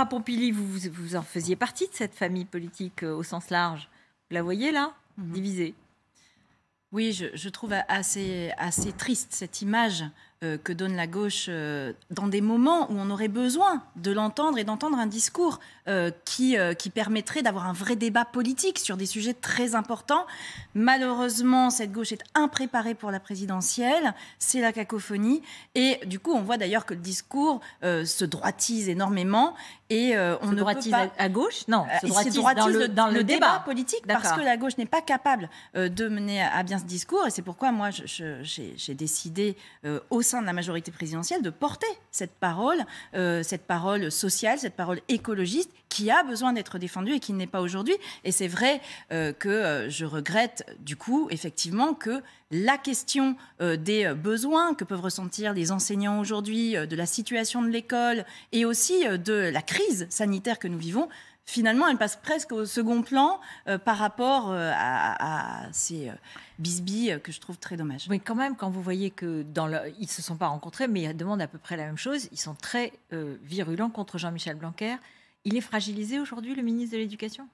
à Pompili, vous, vous en faisiez partie de cette famille politique euh, au sens large. Vous la voyez là, mhm. divisée. Oui, je, je, trouve assez, assez triste cette image euh, que donne la gauche euh, dans des moments où on aurait besoin de l'entendre et d'entendre un discours euh, qui, qui permettrait d'avoir un vrai débat politique sur des sujets très importants. Malheureusement, cette gauche est impréparée pour la présidentielle, c'est la cacophonie, et du coup, on voit d'ailleurs que le discours se droitise énormément, et on se ne droitise pas... à gauche Non, se droitise, dans, le, débat. politique, parce que la gauche n'est pas capable de mener à bien ce discours, et c'est pourquoi moi, j'ai décidé au de la majorité présidentielle de porter cette parole, euh, cette parole sociale, cette parole écologiste qui a besoin d'être défendue et qui n'est pas aujourd'hui. Et c'est vrai euh, que euh, je regrette du coup effectivement que la question des besoins que peuvent ressentir les enseignants aujourd'hui, de la situation de l'école et aussi de la crise sanitaire que nous vivons, finalement, elle passe presque au second plan euh, par rapport euh, à, ces euh, euh, que je trouve très dommage. Mais quand même, quand vous voyez que dans ils se sont pas rencontrés, mais ils demandent à peu près la même chose, ils sont très virulents contre Jean-Michel Blanquer. Il est fragilisé aujourd'hui, le ministre de l'Éducation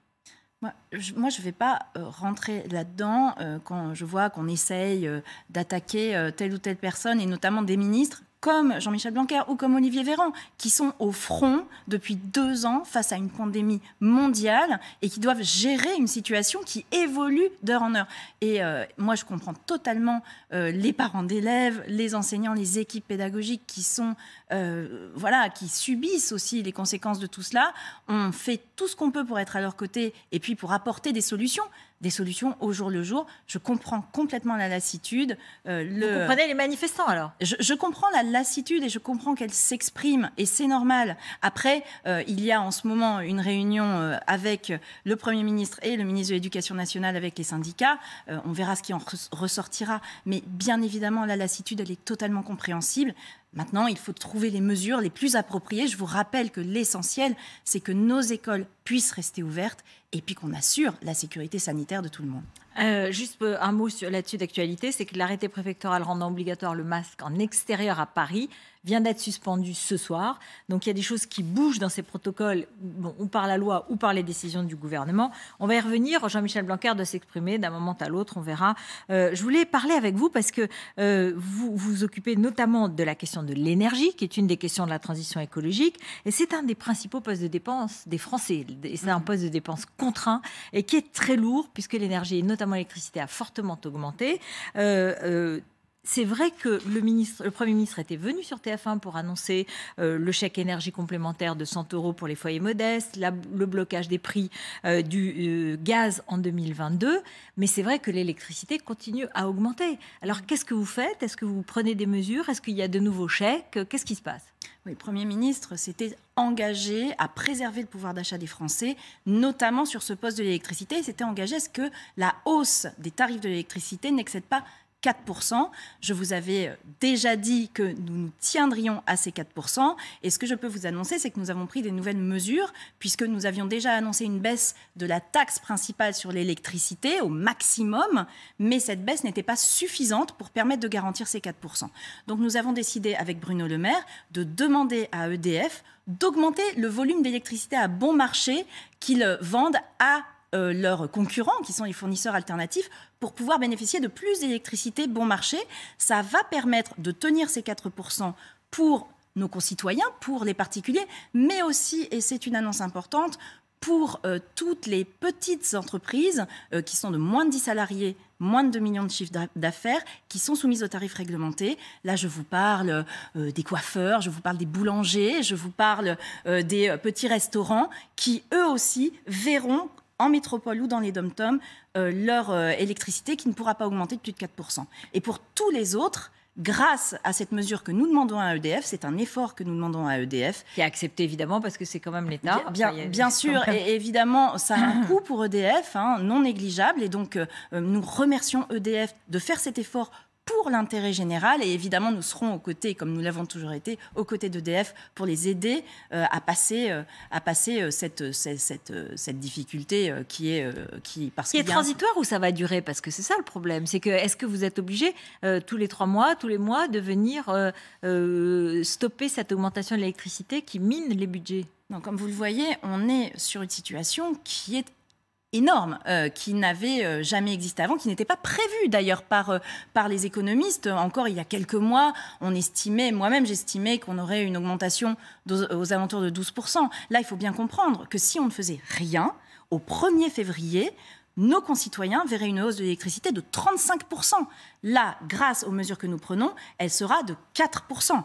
moi, je ne vais pas rentrer là-dedans quand je vois qu'on essaye d'attaquer telle ou telle personne, et notamment des ministres comme Jean-Michel Blanquer ou comme Olivier Véran, qui sont au front depuis deux ans face à une pandémie mondiale et qui doivent gérer une situation qui évolue d'heure en heure. Et euh, moi, je comprends totalement euh, les parents d'élèves, les enseignants, les équipes pédagogiques qui sont, euh, voilà, qui subissent aussi les conséquences de tout cela. On fait tout ce qu'on peut pour être à leur côté et puis pour apporter des solutions des solutions au jour le jour. Je comprends complètement la lassitude. Euh, le... Vous comprenez les manifestants alors je, comprends la lassitude et je comprends qu'elle s'exprime et c'est normal. Après, euh, il y a en ce moment une réunion euh, avec le Premier ministre et le ministre de l'Éducation nationale avec les syndicats. on verra ce qui en ressortira. Mais bien évidemment, la lassitude, elle est totalement compréhensible. Maintenant, il faut trouver les mesures les plus appropriées. Je vous rappelle que l'essentiel, c'est que nos écoles puissent rester ouvertes et puis qu'on assure la sécurité sanitaire de tout le monde. Euh, juste euh, un mot là-dessus d'actualité, c'est que l'arrêté préfectoral rendant obligatoire le masque en extérieur à Paris vient d'être suspendu ce soir. Donc il y a des choses qui bougent dans ces protocoles, bon, ou par la loi ou par les décisions du gouvernement. On va y revenir. Jean-Michel Blanquer doit s'exprimer d'un moment à l'autre, on verra. Euh, je voulais parler avec vous parce que vous vous occupez notamment de la question de l'énergie, qui est une des questions de la transition écologique. Et c'est un des principaux postes de dépenses des Français. Et c'est un mhm. poste de dépenses contraint et qui est très lourd, puisque l'énergie, et notamment l'électricité, a fortement augmenté. Euh, euh, c'est vrai que le, ministre, le, Premier ministre était venu sur TF1 pour annoncer euh, le chèque énergie complémentaire de 100 euros pour les foyers modestes, le blocage des prix du gaz en 2022, mais c'est vrai que l'électricité continue à augmenter. Alors qu'est-ce que vous faites Est-ce que vous prenez des mesures Est-ce qu'il y a de nouveaux chèques Qu'est-ce qui se passe oui, le Premier ministre s'était engagé à préserver le pouvoir d'achat des Français, notamment sur ce poste de l'électricité. Il s'était engagé à ce que la hausse des tarifs de l'électricité n'excède pas 4%. Je vous avais euh, déjà dit que nous nous tiendrions à ces 4%. Et ce que je peux vous annoncer, c'est que nous avons pris des nouvelles mesures, puisque nous avions déjà annoncé une baisse de la taxe principale sur l'électricité au maximum, mais cette baisse n'était pas suffisante pour permettre de garantir ces 4%. Donc nous avons décidé avec Bruno Le Maire de demander à EDF d'augmenter le volume d'électricité à bon marché qu'ils euh, vendent à euh, leurs concurrents, qui sont les fournisseurs alternatifs, pour pouvoir bénéficier de plus d'électricité bon marché. Ça va permettre de tenir ces 4% pour nos concitoyens, pour les particuliers, mais aussi, et c'est une annonce importante, pour euh, toutes les petites entreprises euh, qui sont de moins de 10 salariés, moins de 2 millions de chiffres d'affaires, qui sont soumises aux tarifs réglementés. Là, je vous parle des coiffeurs, je vous parle des boulangers, je vous parle des petits restaurants qui, eux aussi, verront en métropole ou dans les dom-toms euh, leur euh, électricité qui ne pourra pas augmenter de plus de 4%. Et pour tous les autres, grâce à cette mesure que nous demandons à EDF, c'est un effort que nous demandons à EDF. Qui est accepté évidemment parce que c'est quand même l'État. Bien, sûr, et évidemment, ça a un coût pour EDF, hein, non négligeable. Et donc, euh, nous remercions EDF de faire cet effort pour l'intérêt général. Et évidemment, nous serons aux côtés, comme nous l'avons toujours été, aux côtés d'EDF pour les aider euh, à passer, euh, à passer euh, cette, cette, cette, difficulté qui est... qui, parce est transitoire ou ça va durer Parce que c'est ça le problème. C'est que est-ce que vous êtes obligé tous les trois mois, tous les mois, de venir stopper cette augmentation de l'électricité qui mine les budgets donc, comme vous le voyez, on est sur une situation qui est énorme euh, qui n'avait euh, jamais existé avant, qui n'était pas prévu d'ailleurs par, euh, par les économistes. Encore il y a quelques mois, on estimait, moi-même j'estimais qu'on aurait une augmentation aux alentours de 12%. Là, il faut bien comprendre que si on ne faisait rien, au 1er février, nos concitoyens verraient une hausse de l'électricité de 35%. Là, grâce aux mesures que nous prenons, elle sera de 4%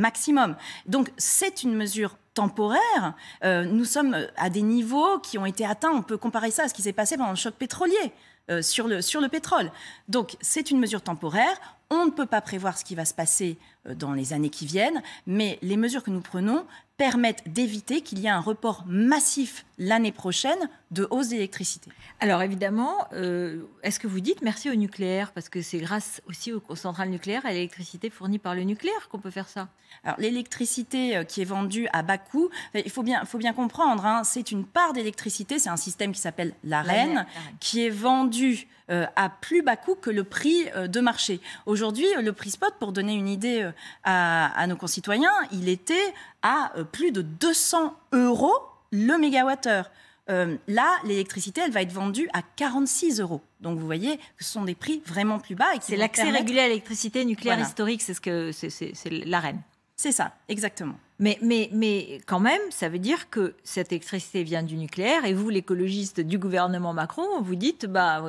maximum. Donc c'est une mesure temporaire. Euh, nous sommes à des niveaux qui ont été atteints. On peut comparer ça à ce qui s'est passé pendant le choc pétrolier. Euh, sur, le, sur le pétrole. Donc c'est une mesure temporaire. On ne peut pas prévoir ce qui va se passer euh, dans les années qui viennent, mais les mesures que nous prenons permettent d'éviter qu'il y ait un report massif l'année prochaine de hausse d'électricité. Alors évidemment, euh, est-ce que vous dites merci au nucléaire Parce que c'est grâce aussi aux centrales nucléaires et à l'électricité fournie par le nucléaire qu'on peut faire ça. Alors l'électricité euh, qui est vendue à bas coût, il faut bien, comprendre, hein, c'est une part d'électricité, c'est un système qui s'appelle l'AREN, qui est vendu euh, à plus bas coût que le prix euh, de marché. Aujourd'hui, euh, le prix spot, pour donner une idée à, nos concitoyens, il était à plus de 200 euros le mégawattheure. heure là, l'électricité, elle va être vendue à 46 euros. Donc vous voyez que ce sont des prix vraiment plus bas. C'est l'accès régulé à l'électricité nucléaire historique, c'est ce que c'est l'arène. C'est ça, exactement. Mais, mais, mais quand même, ça veut dire que cette électricité vient du nucléaire et vous, l'écologiste du gouvernement Macron, vous dites, bah,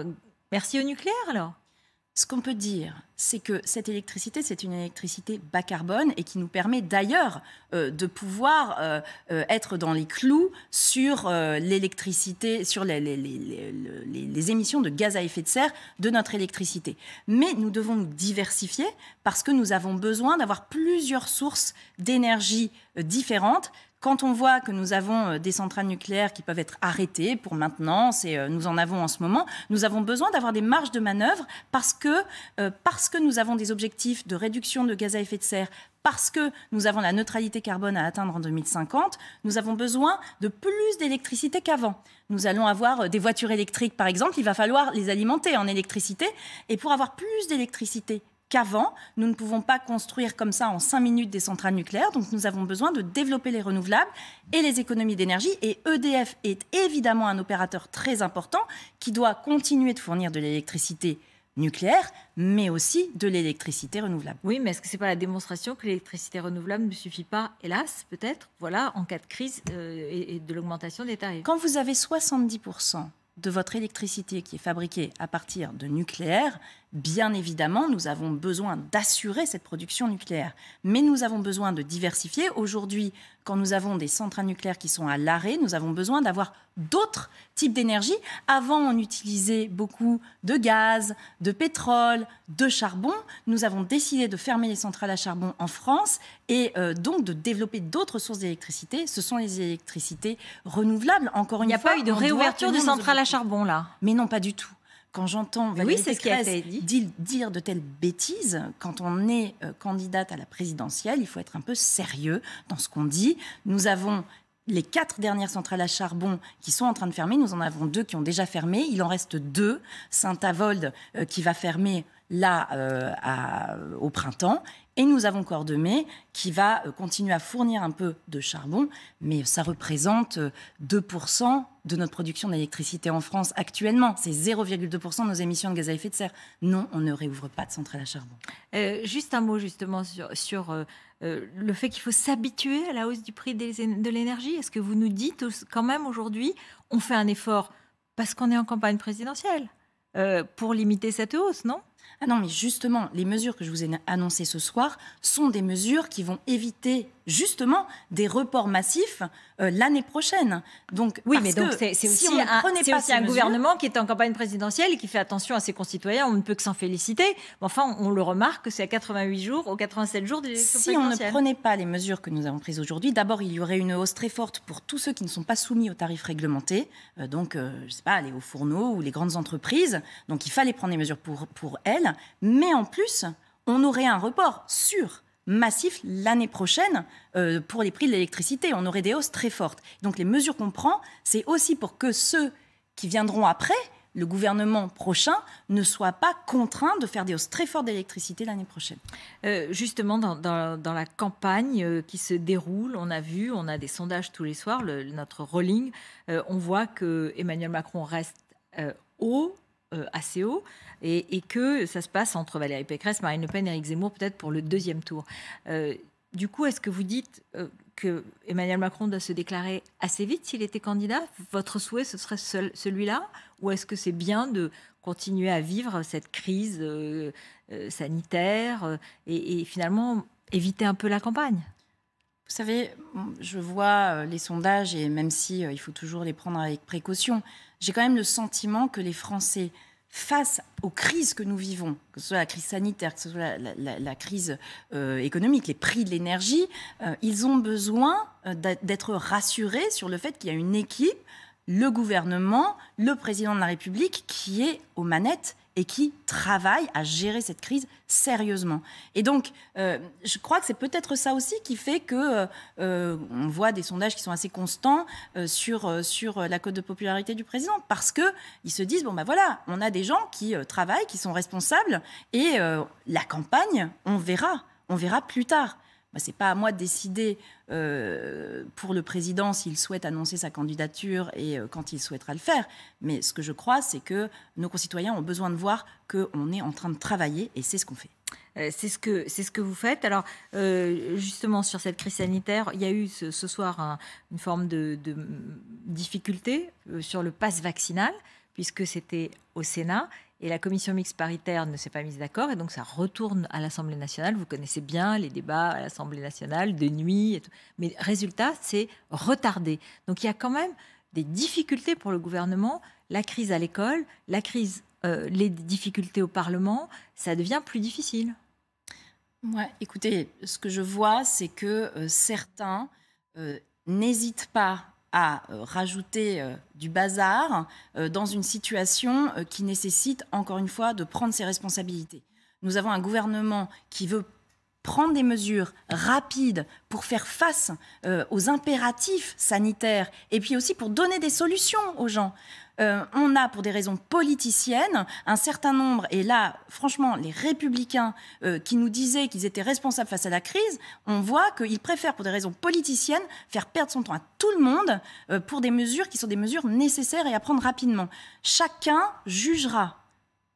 Merci au nucléaire alors Ce qu'on peut dire, c'est que cette électricité, c'est une électricité bas carbone et qui nous permet d'ailleurs euh, de pouvoir euh, euh, être dans les clous sur l'électricité, sur les, les, émissions de gaz à effet de serre de notre électricité. Mais nous devons nous diversifier parce que nous avons besoin d'avoir plusieurs sources d'énergie différentes quand on voit que nous avons des centrales nucléaires qui peuvent être arrêtées pour maintenance, et nous en avons en ce moment, nous avons besoin d'avoir des marges de manœuvre parce que, que nous avons des objectifs de réduction de gaz à effet de serre, parce que nous avons la neutralité carbone à atteindre en 2050, nous avons besoin de plus d'électricité qu'avant. Nous allons avoir euh, des voitures électriques, par exemple, il va falloir les alimenter en électricité. Et pour avoir plus d'électricité qu'avant, nous ne pouvons pas construire comme ça en cinq minutes des centrales nucléaires, donc nous avons besoin de développer les renouvelables et les économies d'énergie. Et EDF est évidemment un opérateur très important qui doit continuer de fournir de l'électricité nucléaire, mais aussi de l'électricité renouvelable. Oui, mais est-ce que ce n'est pas la démonstration que l'électricité renouvelable ne suffit pas, hélas, peut-être, voilà, en cas de crise euh, et, et, de l'augmentation des tarifs Quand vous avez 70% de votre électricité qui est fabriquée à partir de nucléaire, Bien évidemment, nous avons besoin d'assurer cette production nucléaire, mais nous avons besoin de diversifier. Aujourd'hui, quand nous avons des centrales nucléaires qui sont à l'arrêt, nous avons besoin d'avoir d'autres types d'énergie. Avant, on utilisait beaucoup de gaz, de pétrole, de charbon. Nous avons décidé de fermer les centrales à charbon en France et euh, donc de développer d'autres sources d'électricité. Ce sont les électricités renouvelables. Encore une fois, il n'y a pas eu de réouverture de centrales à charbon là. Mais non, pas du tout quand j'entends Valérie oui, dire de telles bêtises, quand on est euh, candidate à la présidentielle, il faut être un peu sérieux dans ce qu'on dit. Nous avons les quatre dernières centrales à charbon qui sont en train de fermer. Nous en avons deux qui ont déjà fermé. Il en reste deux. Saint-Avold euh, qui va fermer là euh, à, au printemps et nous avons mai qui va euh, continuer à fournir un peu de charbon, mais ça représente 2% euh, de notre production d'électricité en France actuellement. C'est 0,2% de nos émissions de gaz à effet de serre. Non, on ne réouvre pas de centrale à charbon. Euh, juste un mot justement sur, le fait qu'il faut s'habituer à la hausse du prix de l'énergie. Est-ce que vous nous dites quand même aujourd'hui, on fait un effort parce qu'on est en campagne présidentielle pour limiter cette hausse, non ah non, mais justement, les mesures que je vous ai annoncées ce soir sont des mesures qui vont éviter justement des reports massifs euh, l'année prochaine. Donc oui, mais donc c'est aussi, un, aussi un gouvernement qui est en campagne présidentielle et qui fait attention à ses concitoyens. On ne peut que s'en féliciter. Enfin, on le remarque que c'est à 88 jours, aux 87 jours des élections si Si on ne prenait pas les mesures que nous avons prises aujourd'hui, d'abord il y aurait une hausse très forte pour tous ceux qui ne sont pas soumis aux tarifs réglementés. Euh, donc, euh, je ne sais pas, les aux fourneaux ou les grandes entreprises. Donc il fallait prendre des mesures pour pour elles mais en plus, on aurait un report sur massif l'année prochaine euh, pour les prix de l'électricité. On aurait des hausses très fortes. Donc les mesures qu'on prend, c'est aussi pour que ceux qui viendront après, le gouvernement prochain, ne soient pas contraints de faire des hausses très fortes d'électricité l'année prochaine. Euh, justement, dans, la campagne euh, qui se déroule, on a vu, on a des sondages tous les soirs, notre rolling, on voit que Emmanuel Macron reste haut euh, assez haut et, que ça se passe entre Valérie Pécresse, Marine Le Pen et Éric Zemmour peut-être pour le deuxième tour. Euh, du coup, est-ce que vous dites euh, que Emmanuel Macron doit se déclarer assez vite s'il était candidat Votre souhait, ce serait celui-là Ou est-ce que c'est bien de continuer à vivre cette crise sanitaire et finalement éviter un peu la campagne vous savez, je vois euh, les sondages et même si euh, il faut toujours les prendre avec précaution, j'ai quand même le sentiment que les Français face aux crises que nous vivons, que ce soit la crise sanitaire, que ce soit la, crise euh, économique, les prix de l'énergie, ils ont besoin d'être rassurés sur le fait qu'il y a une équipe, le gouvernement, le président de la République qui est aux manettes et qui travaillent à gérer cette crise sérieusement. Et donc, euh, je crois que c'est peut-être ça aussi qui fait que euh, euh, on voit des sondages qui sont assez constants sur, sur la cote de popularité du président, parce que ils se disent bon ben voilà, on a des gens qui travaillent, qui sont responsables, et la campagne, on verra, on verra plus tard. Bah, ce n'est pas à moi de décider euh, pour le président s'il souhaite annoncer sa candidature et euh, quand il souhaitera le faire. Mais ce que je crois, c'est que nos concitoyens ont besoin de voir qu'on est en train de travailler et c'est ce qu'on fait. Euh, c'est ce que c'est ce que vous faites. Alors justement sur cette crise sanitaire, il y a eu ce, soir une forme de, de difficulté sur le passe vaccinal puisque c'était au Sénat et la commission mixte paritaire ne s'est pas mise d'accord, et donc ça retourne à l'Assemblée nationale. Vous connaissez bien les débats à l'Assemblée nationale, de nuit. Mais résultat, c'est retardé. Donc il y a quand même des difficultés pour le gouvernement. La crise à l'école, la crise, euh, les difficultés au Parlement, ça devient plus difficile. moi écoutez, ce que je vois, c'est que euh, certains euh, n'hésitent pas à euh, rajouter euh, du bazar euh, dans une situation qui nécessite, encore une fois, de prendre ses responsabilités. Nous avons un gouvernement qui veut prendre des mesures rapides pour faire face aux impératifs sanitaires et puis aussi pour donner des solutions aux gens. Euh, on a, pour des raisons politiciennes, un certain nombre, et là, franchement, les républicains euh, qui nous disaient qu'ils étaient responsables face à la crise, on voit qu'ils préfèrent, pour des raisons politiciennes, faire perdre son temps à tout le monde euh, pour des mesures qui sont des mesures nécessaires et à prendre rapidement. Chacun jugera.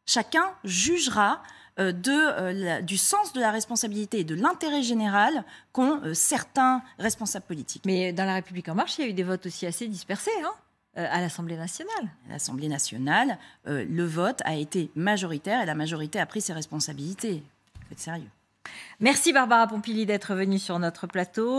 Chacun jugera de, du sens de la responsabilité et de l'intérêt général qu'ont certains responsables politiques. Mais dans La République En Marche, il y a eu des votes aussi assez dispersés. Hein euh, à l'Assemblée nationale. L'Assemblée nationale, euh, le vote a été majoritaire et la majorité a pris ses responsabilités. Faites sérieux. Merci Barbara Pompili d'être venue sur notre plateau.